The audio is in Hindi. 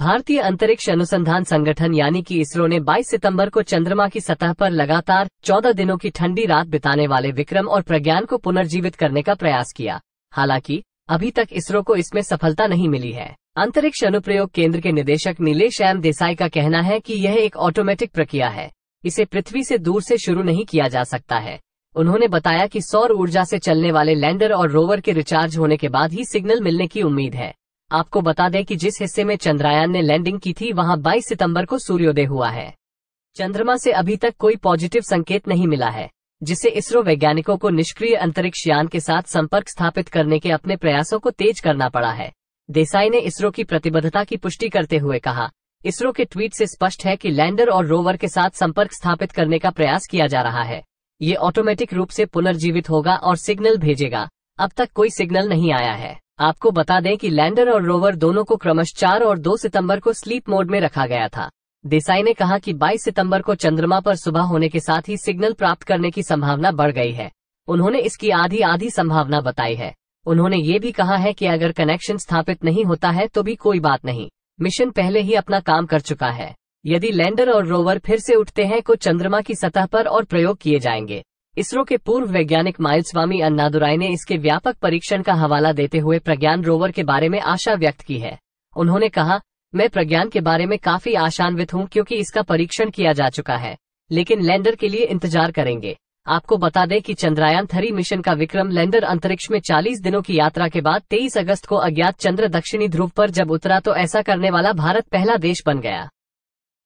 भारतीय अंतरिक्ष अनुसंधान संगठन यानी कि इसरो ने 22 सितंबर को चंद्रमा की सतह पर लगातार 14 दिनों की ठंडी रात बिताने वाले विक्रम और प्रज्ञान को पुनर्जीवित करने का प्रयास किया हालांकि अभी तक इसरो को इसमें सफलता नहीं मिली है अंतरिक्ष अनुप्रयोग केंद्र के निदेशक नीलेश एम देसाई का कहना है की यह एक ऑटोमेटिक प्रक्रिया है इसे पृथ्वी ऐसी दूर ऐसी शुरू नहीं किया जा सकता है उन्होंने बताया की सौर ऊर्जा ऐसी चलने वाले लैंडर और रोवर के रिचार्ज होने के बाद ही सिग्नल मिलने की उम्मीद है आपको बता दें कि जिस हिस्से में चंद्रयान ने लैंडिंग की थी वहां 22 सितंबर को सूर्योदय हुआ है चंद्रमा से अभी तक कोई पॉजिटिव संकेत नहीं मिला है जिससे इसरो वैज्ञानिकों को निष्क्रिय अंतरिक्ष यान के साथ संपर्क स्थापित करने के अपने प्रयासों को तेज करना पड़ा है देसाई ने इसरो की प्रतिबद्धता की पुष्टि करते हुए कहा इसरो के ट्वीट से स्पष्ट है कि लैंडर और रोवर के साथ संपर्क स्थापित करने का प्रयास किया जा रहा है ये ऑटोमेटिक रूप से पुनर्जीवित होगा और सिग्नल भेजेगा अब तक कोई सिग्नल नहीं आया है आपको बता दें कि लैंडर और रोवर दोनों को क्रमश चार और दो सितंबर को स्लीप मोड में रखा गया था देसाई ने कहा कि 22 सितंबर को चंद्रमा पर सुबह होने के साथ ही सिग्नल प्राप्त करने की संभावना बढ़ गई है उन्होंने इसकी आधी आधी संभावना बताई है उन्होंने ये भी कहा है कि अगर कनेक्शन स्थापित नहीं होता है तो भी कोई बात नहीं मिशन पहले ही अपना काम कर चुका है यदि लैंडर और रोवर फिर से उठते हैं तो चंद्रमा की सतह पर और प्रयोग किए जाएंगे इसरो के पूर्व वैज्ञानिक माइल स्वामी अन्नादुराई ने इसके व्यापक परीक्षण का हवाला देते हुए प्रज्ञान रोवर के बारे में आशा व्यक्त की है उन्होंने कहा मैं प्रज्ञान के बारे में काफी आशान्वित हूँ क्योंकि इसका परीक्षण किया जा चुका है लेकिन लैंडर के लिए इंतजार करेंगे आपको बता दें कि चंद्रयान थ्री मिशन का विक्रम लैंडर अंतरिक्ष में 40 दिनों की यात्रा के बाद 23 अगस्त को अज्ञात चंद्र दक्षिणी ध्रुव पर जब उतरा तो ऐसा करने वाला भारत पहला देश बन गया